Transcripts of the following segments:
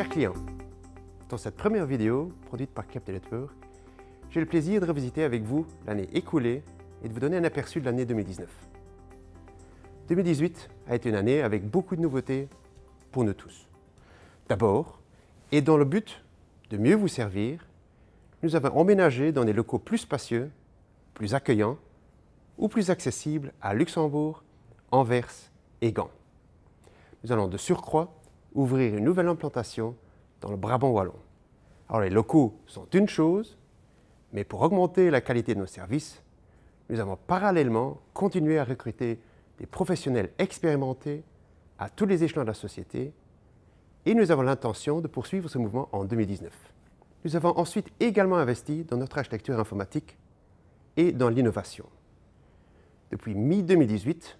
Chers clients, dans cette première vidéo produite par Capital Network, j'ai le plaisir de revisiter avec vous l'année écoulée et de vous donner un aperçu de l'année 2019. 2018 a été une année avec beaucoup de nouveautés pour nous tous. D'abord, et dans le but de mieux vous servir, nous avons emménagé dans des locaux plus spacieux, plus accueillants ou plus accessibles à Luxembourg, Anvers et Gand. Nous allons de surcroît ouvrir une nouvelle implantation dans le Brabant wallon. Alors les locaux sont une chose, mais pour augmenter la qualité de nos services, nous avons parallèlement continué à recruter des professionnels expérimentés à tous les échelons de la société et nous avons l'intention de poursuivre ce mouvement en 2019. Nous avons ensuite également investi dans notre architecture informatique et dans l'innovation. Depuis mi-2018,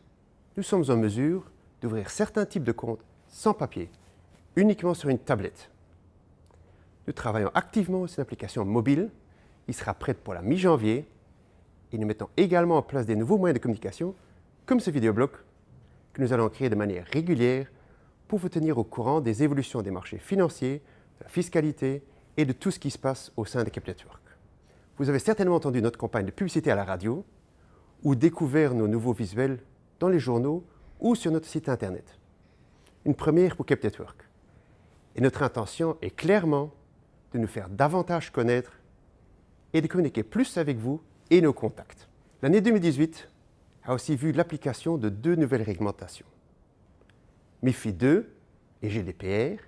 nous sommes en mesure d'ouvrir certains types de comptes sans papier uniquement sur une tablette. Nous travaillons activement sur une application mobile Il sera prête pour la mi-janvier et nous mettons également en place des nouveaux moyens de communication comme ce vidéoblog que nous allons créer de manière régulière pour vous tenir au courant des évolutions des marchés financiers, de la fiscalité et de tout ce qui se passe au sein de Cap Vous avez certainement entendu notre campagne de publicité à la radio ou découvert nos nouveaux visuels dans les journaux ou sur notre site internet. Une première pour Cap Network. Et notre intention est clairement de nous faire davantage connaître et de communiquer plus avec vous et nos contacts. L'année 2018 a aussi vu l'application de deux nouvelles réglementations, MIFI 2 et GDPR,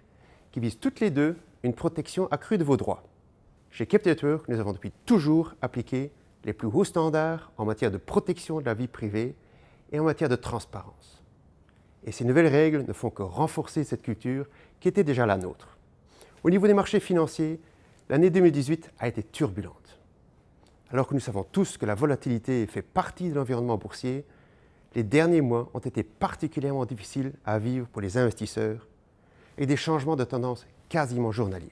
qui visent toutes les deux une protection accrue de vos droits. Chez Capture, nous avons depuis toujours appliqué les plus hauts standards en matière de protection de la vie privée et en matière de transparence. Et ces nouvelles règles ne font que renforcer cette culture qui était déjà la nôtre. Au niveau des marchés financiers, l'année 2018 a été turbulente. Alors que nous savons tous que la volatilité fait partie de l'environnement boursier, les derniers mois ont été particulièrement difficiles à vivre pour les investisseurs et des changements de tendance quasiment journaliers.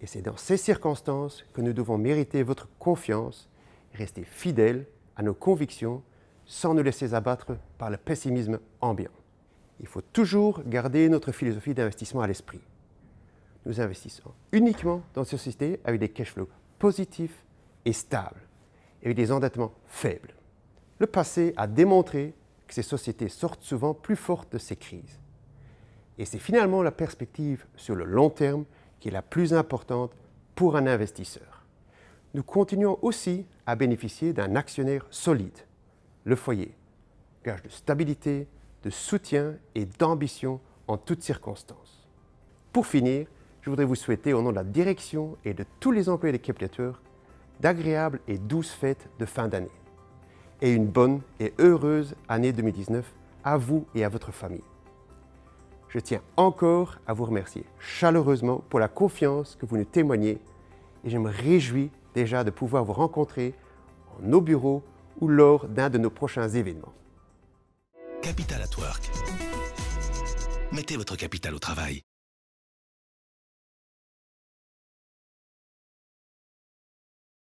Et c'est dans ces circonstances que nous devons mériter votre confiance et rester fidèles à nos convictions sans nous laisser abattre par le pessimisme ambiant. Il faut toujours garder notre philosophie d'investissement à l'esprit. Nous investissons uniquement dans des sociétés avec des cash flows positifs et stables, et avec des endettements faibles. Le passé a démontré que ces sociétés sortent souvent plus fortes de ces crises. Et c'est finalement la perspective sur le long terme qui est la plus importante pour un investisseur. Nous continuons aussi à bénéficier d'un actionnaire solide le foyer, gage de stabilité, de soutien et d'ambition en toutes circonstances. Pour finir, je voudrais vous souhaiter au nom de la direction et de tous les employés de Kepler d'agréables et douces fêtes de fin d'année et une bonne et heureuse année 2019 à vous et à votre famille. Je tiens encore à vous remercier chaleureusement pour la confiance que vous nous témoignez et je me réjouis déjà de pouvoir vous rencontrer en nos bureaux ou lors d'un de nos prochains événements. Capital at Work. Mettez votre capital au travail.